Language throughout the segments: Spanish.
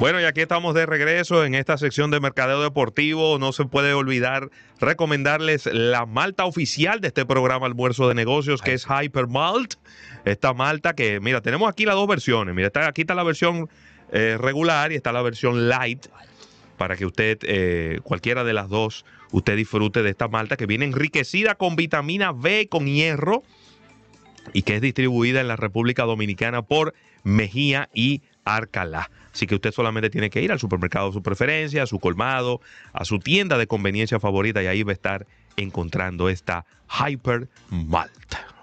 Bueno, y aquí estamos de regreso en esta sección de Mercadeo Deportivo. No se puede olvidar recomendarles la malta oficial de este programa Almuerzo de Negocios, que es Hyper Malt. Esta malta que, mira, tenemos aquí las dos versiones. Mira, está, aquí está la versión eh, regular y está la versión light para que usted, eh, cualquiera de las dos, usted disfrute de esta malta que viene enriquecida con vitamina B, con hierro, y que es distribuida en la República Dominicana por Mejía y Arcalá. Así que usted solamente tiene que ir al supermercado de su preferencia, a su colmado, a su tienda de conveniencia favorita y ahí va a estar encontrando esta Hyper Malt.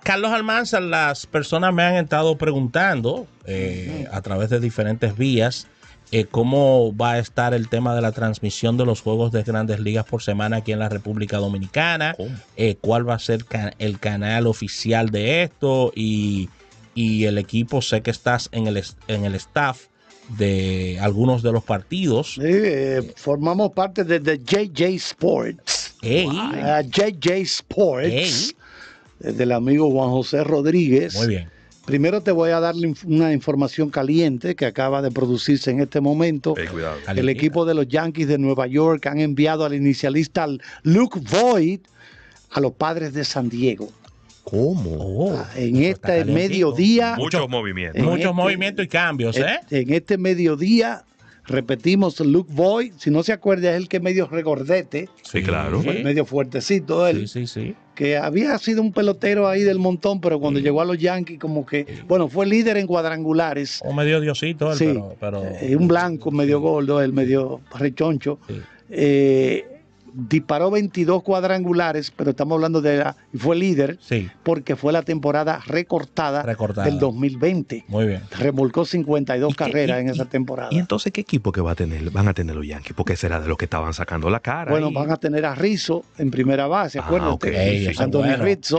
Carlos Almanza, las personas me han estado preguntando eh, a través de diferentes vías eh, cómo va a estar el tema de la transmisión de los juegos de grandes ligas por semana aquí en la República Dominicana, eh, cuál va a ser el canal oficial de esto y, el equipo, sé que estás en el, en el staff de algunos de los partidos. Eh, formamos parte de, JJ Sports. JJ ah, Sports. Eh, del amigo Juan José Rodríguez. Muy bien. Primero te voy a dar una información caliente que acaba de producirse en este momento. El equipo de los Yankees de Nueva York han enviado al inicialista Luke Void a los padres de San Diego. ¿Cómo? Oh, ah, en este mediodía. Muchos movimientos. Muchos este movimientos y cambios, ¿eh? En este mediodía repetimos, Luke Boy, si no se acuerda, es el que medio regordete. Sí, claro. medio fuertecito él. Sí, sí, sí. Que había sido un pelotero ahí del montón, pero cuando llegó a los Yankees, como que. Bueno, fue líder en cuadrangulares. un medio diosito él, pero, eh, un blanco, medio gordo, él medio rechoncho. Eh, disparó 22 cuadrangulares, pero estamos hablando de la, fue líder porque fue la temporada recortada, del 2020. Muy bien. Remolcó 52 carreras en esa temporada. Y, entonces qué equipo que va a tener, van a tener los Yankees? Porque será de los que estaban sacando la cara. Bueno, van a tener a Rizzo en primera base, ah,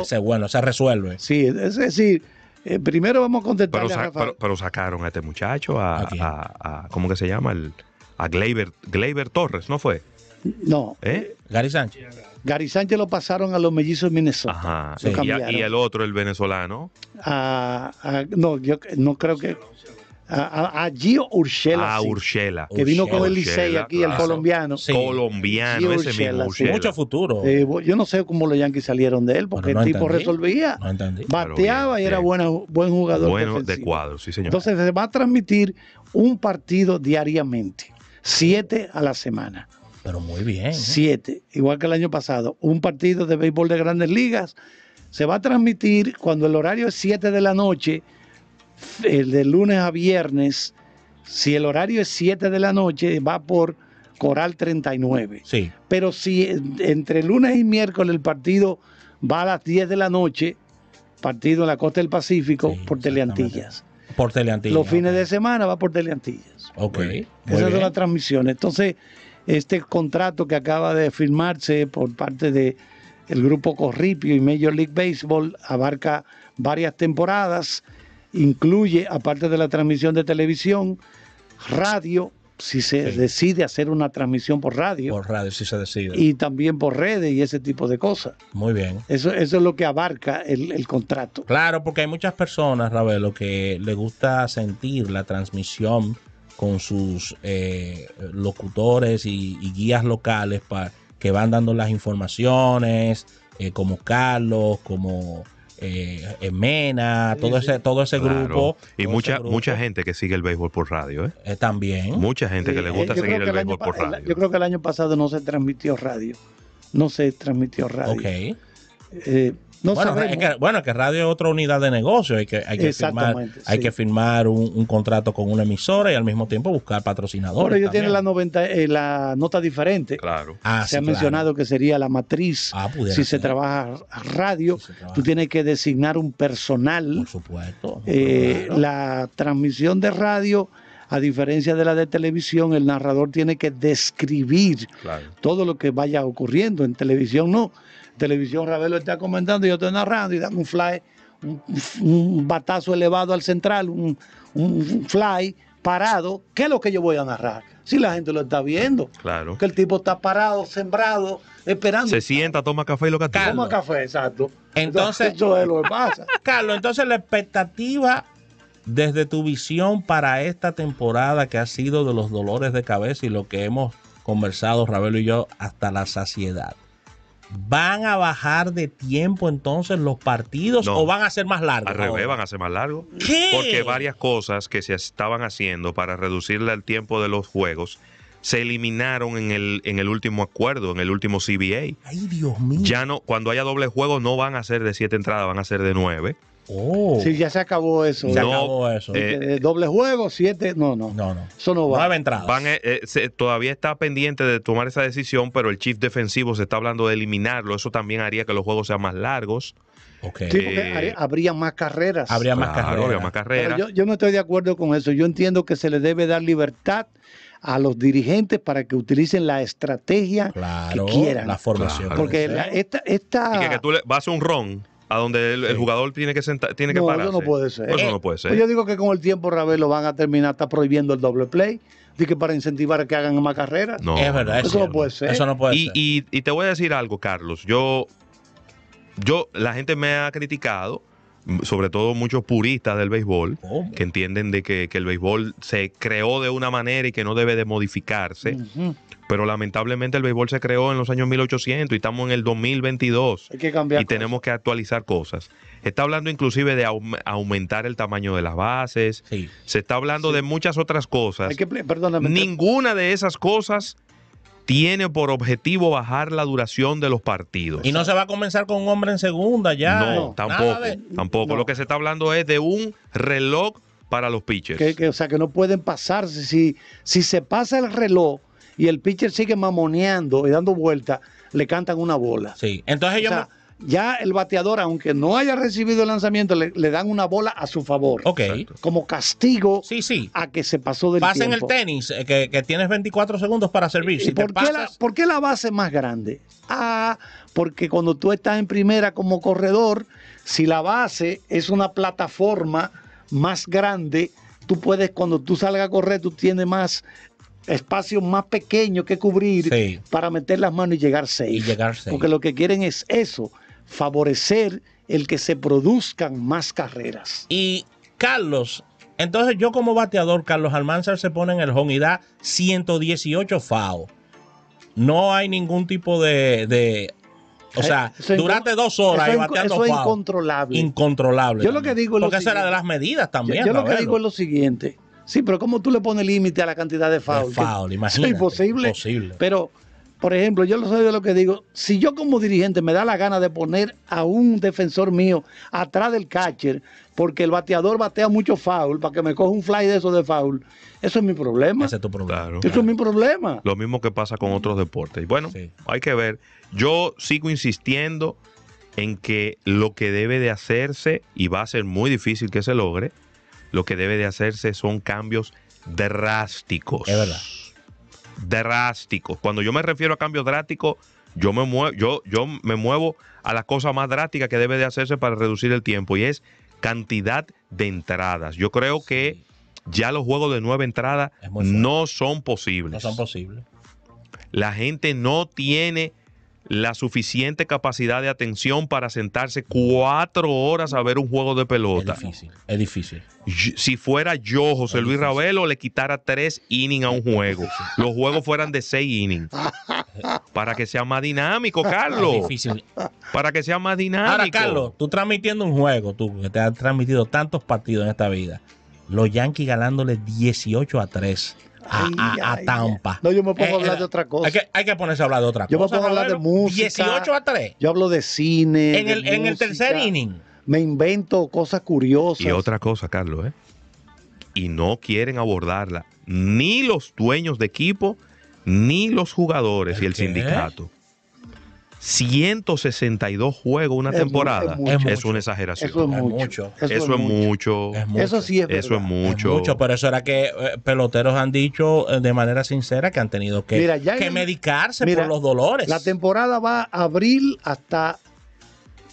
¿se bueno, se resuelve. Sí, es decir, eh, primero vamos a contestar. Pero, pero, sacaron a este muchacho, a, ¿A, cómo que se llama? a Gleyber, Gleyber Torres, ¿no fue? No. ¿Eh? Gary Sánchez. Gary Sánchez lo pasaron a los mellizos de Minnesota. Ajá. Y, el otro, el venezolano. no, yo no creo que. A, Gio ah, Urshela. Que vino con el Licey aquí, el colombiano. Colombiano, ese mismo. Mucho futuro. Eh, yo no sé cómo los Yankees salieron de él, porque el tipo resolvía. Bateaba y era buen jugador. Bueno, de cuadro, sí, señor. Entonces se va a transmitir un partido diariamente, siete a la semana. Pero muy bien. ¿eh? Siete, igual que el año pasado. Un partido de béisbol de grandes ligas se va a transmitir cuando el horario es 7 de la noche, el de lunes a viernes. Si el horario es 7 de la noche, va por Coral 39. Sí. Pero si entre lunes y miércoles el partido va a las 10 de la noche, partido en la costa del Pacífico, por Teleantillas. Por Teleantillas. Los fines de semana va por Teleantillas. Ok. Esas son las transmisiones. Entonces, este contrato que acaba de firmarse por parte de grupo Corripio y Major League Baseball abarca varias temporadas, incluye, aparte de la transmisión de televisión, radio, si se decide hacer una transmisión por radio. Por radio, si se decide. Y también por redes y ese tipo de cosas. Muy bien. Eso, es lo que abarca el, contrato. Claro, porque hay muchas personas, Ravelo, que le gusta sentir la transmisión con sus eh, locutores y, guías locales para que van dando las informaciones, eh, como Carlos, como eh, eh todo ese, todo ese grupo. Y mucha, mucha gente que sigue el béisbol por radio, también. Mucha gente que le gusta seguir el, béisbol por radio. yo creo que el año pasado no se transmitió radio. No se transmitió radio. Ok bueno, Es que, radio es otra unidad de negocio. Hay que, hay que firmar, que firmar un, contrato con una emisora y al mismo tiempo buscar patrocinadores. Pero ellos la, eh, la nota diferente. Claro. Ah, se ha mencionado que sería la matriz. Ah, si, se trabaja si trabaja radio, tú tienes que designar un personal. Por eh, supuesto. La transmisión de radio. A diferencia de la de televisión, el narrador tiene que describir todo lo que vaya ocurriendo. En televisión no. Televisión Ravelo está comentando y yo estoy narrando y dan un fly, un, batazo elevado al central, un, fly parado. ¿Qué es lo que yo voy a narrar? Si la gente lo está viendo. Claro. Que el tipo está parado, sembrado, esperando. Se sienta, toma café y lo castiga. Toma café, exacto. Entonces, Carlos, entonces la expectativa desde tu visión para esta temporada que ha sido de los dolores de cabeza y lo que hemos conversado Ravelo y yo hasta la saciedad. ¿Van a bajar de tiempo entonces los partidos o van a ser más largos? Al revés, van a ser más largos. Porque varias cosas que se estaban haciendo para reducirle el tiempo de los juegos se eliminaron en el, en el último acuerdo, en el último CBA. Ay, Dios mío. Ya no, cuando haya doble juego no van a ser de siete entradas, van a ser de nueve. Oh. ya se acabó eso. Eh, eh, eh, doble juego, siete. No, no. No, no. Eso no va. Van, todavía está pendiente de tomar esa decisión, pero el chief defensivo se está hablando de eliminarlo. Eso también haría que los juegos sean más largos. habría más carreras. Habría más carreras. más carreras. yo, no estoy de acuerdo con eso. Yo entiendo que se le debe dar libertad a los dirigentes para que utilicen la estrategia que quieran. La formación. porque esta, esta... que, que, tú le vas a un ron a donde el, jugador tiene que sentar, tiene que pararse. Eso no puede ser. Eso eh, no puede ser. Pues yo digo que con el tiempo Ravelo van a terminar está prohibiendo el doble play, Dice que para incentivar que hagan más carreras. No, es verdad. Eso no puede ser. Eso no puede y, ser. Y, y, te voy a decir algo, Carlos. Yo, yo, la gente me ha criticado sobre todo muchos puristas del béisbol, oh. que entienden de que, el béisbol se creó de una manera y que no debe de modificarse. Pero lamentablemente el béisbol se creó en los años 1800 y estamos en el 2022. Hay que cambiar y tenemos que actualizar cosas. Está hablando inclusive de aumentar el tamaño de las bases. Se está hablando de muchas otras cosas. que, Ninguna de esas cosas tiene por objetivo bajar la duración de los partidos. Y no se va a comenzar con un hombre en segunda ya. No, tampoco. tampoco. Lo que se está hablando es de un reloj para los pitchers. o sea, que no pueden pasarse. Si, si se pasa el reloj y el pitcher sigue mamoneando y dando vueltas, le cantan una bola. Sí, entonces ellos ya el bateador, aunque no haya recibido el lanzamiento, le, dan una bola a su favor. Ok. Como castigo a que se pasó del Pasen en el tenis, eh, que, tienes 24 segundos para servir. ¿Por, qué la, base más grande? Ah, porque cuando tú estás en primera como corredor, si la base es una plataforma más grande, tú puedes, cuando tú salgas a correr, tú tienes más espacio más pequeño que cubrir para meter las manos y llegar Y llegar Porque lo que quieren es eso, favorecer el que se produzcan más carreras. Y Carlos, entonces yo como bateador, Carlos Almanzar se pone en el home y da 118 FAO. No hay ningún tipo de... o eh, sea, durante dos horas y bateando Eso es incontrolable. Incontrolable. Yo lo que digo es Porque esa era de las medidas también. Yo, lo que digo es lo siguiente. Sí, pero ¿cómo tú le pones límite a la cantidad de FAO. imposible imagínate. Es imposible. Pero por ejemplo, yo lo sé de lo que digo, si yo como dirigente me da la gana de poner a un defensor mío atrás del catcher, porque el bateador batea mucho foul, para que me coja un fly de eso de foul, eso es mi problema. es eso es mi problema. Lo mismo que pasa con otros deportes. Bueno, hay que ver. Yo sigo insistiendo en que lo que debe de hacerse, y va a ser muy difícil que se logre, lo que debe de hacerse son cambios drásticos. Es verdad drásticos. Cuando yo me refiero a cambio drástico, yo me, muevo, yo, yo me muevo a la cosa más drástica que debe de hacerse para reducir el tiempo y es cantidad de entradas. Yo creo que ya los juegos de nueve entradas no son posibles. No son posibles. La gente no tiene la suficiente capacidad de atención para sentarse cuatro horas a ver un juego de pelota. Es difícil. Es difícil. Si fuera yo, José Luis Ravelo, le quitara tres innings a un juego. Los juegos fueran de seis innings. Para que sea más dinámico, Carlos. Para que sea más dinámico. Ahora, Carlos, tú transmitiendo un juego, tú que te has transmitido tantos partidos en esta vida. Los Yankees ganándole 18 a 3 a, ah, ah, ah, Tampa. No, yo me puedo eh, hablar eh, de otra cosa. Hay que, hay que, ponerse a hablar de otra cosa. Yo me puedo hablar de música. 18 a 3. Yo hablo de cine. En, el, en el tercer inning. Me invento cosas curiosas. Y otra cosa, Carlos, ¿eh? Y no quieren abordarla ni los dueños de equipo, ni los jugadores y el sindicato. 162 juegos una temporada es, una exageración. Eso es mucho. Eso, es, mucho. Eso sí es mucho. mucho. eso era que eh, peloteros han dicho eh, de manera sincera que han tenido que, medicarse por los dolores. La temporada va abril hasta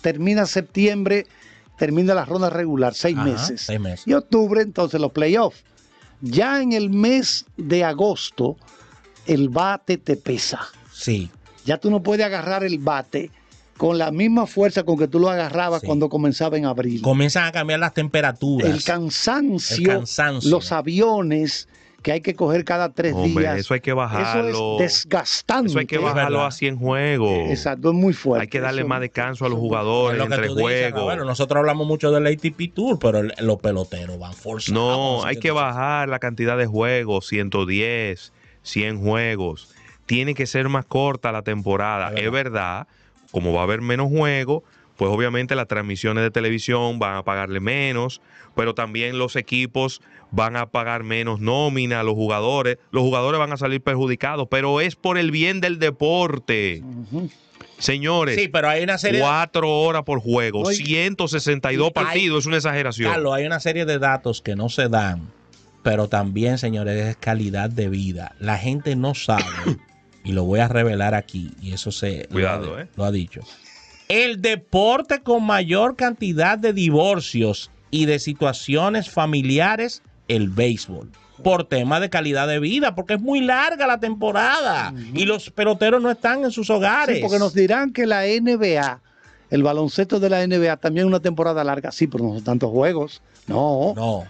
termina septiembre, termina la ronda regular, seis, meses. seis meses. Y octubre entonces los playoffs. Ya en el mes de agosto el bate te pesa. Sí. Ya tú no puedes agarrar el bate con la misma fuerza con que tú lo agarrabas cuando comenzaba en abril. Comienzan a cambiar las temperaturas. El cansancio, los aviones que hay que coger cada tres días. Eso hay que bajarlo. Eso es desgastante. Eso hay que bajarlo a 100 juegos. Exacto, es muy fuerte. Hay que darle más descanso a los jugadores entre bueno, nosotros hablamos mucho del ATP Tour, pero los peloteros van forzados. No, hay que, que bajar la cantidad de juegos, 110, 100 juegos tiene que ser más corta la temporada. Es verdad, como va a haber menos juegos, pues obviamente las transmisiones de televisión van a pagarle menos, pero también los equipos van a pagar menos nómina, los jugadores, los jugadores van a salir perjudicados, pero es por el bien del deporte. Señores, pero hay cuatro horas por juego, 162 partidos, es una exageración. Carlos, hay una serie de datos que no se dan, pero también, señores, es calidad de vida. La gente no sabe y lo voy a revelar aquí, y eso se Cuidado, lo, ha, eh. lo ha dicho. El deporte con mayor cantidad de divorcios y de situaciones familiares, el béisbol por tema de calidad de vida, porque es muy larga la temporada y los peloteros no están en sus hogares. Sí, porque nos dirán que la NBA, el baloncesto de la NBA, también una temporada larga, sí, pero no son tantos juegos. No. No.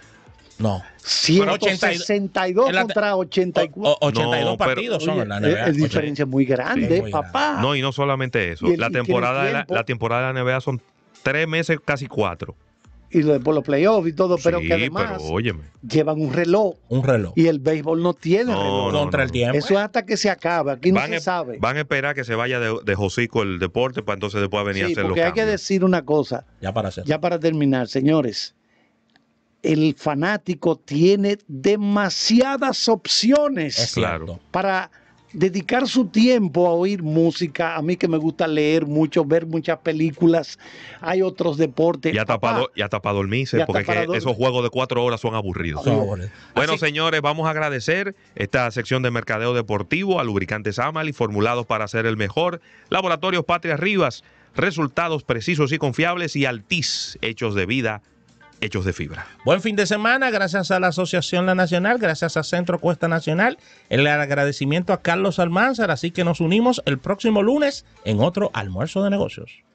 No. 162 contra 84. 82 partidos son la Es diferencia muy grande, papá. No, y no solamente eso. la, temporada de la, temporada de la NBA son tres meses, casi cuatro. Y después los playoffs y todo, pero sí, que además llevan un reloj. Un reloj. Y el béisbol no tiene reloj. contra el tiempo. Eso es hasta que se acabe. Aquí no se sabe. Van a esperar que se vaya de, Josico el deporte para entonces después venir a hacer porque hay que decir una cosa. Ya para, hacer. ya para terminar, señores el fanático tiene demasiadas opciones para dedicar su tiempo a oír música. A mí que me gusta leer mucho, ver muchas películas, hay otros deportes. Ya tapado, ya tapado el porque esos juegos de cuatro horas son aburridos. Bueno, señores, vamos a agradecer esta sección de mercadeo deportivo a Lubricantes y formulados para ser el mejor. Laboratorios Patria Rivas, resultados precisos y confiables y Altiz, hechos de vida hechos de fibra. Buen fin de semana, gracias a la Asociación La Nacional, gracias a Centro Cuesta Nacional, el agradecimiento a Carlos Almanzar, así que nos unimos el próximo lunes en otro almuerzo de negocios.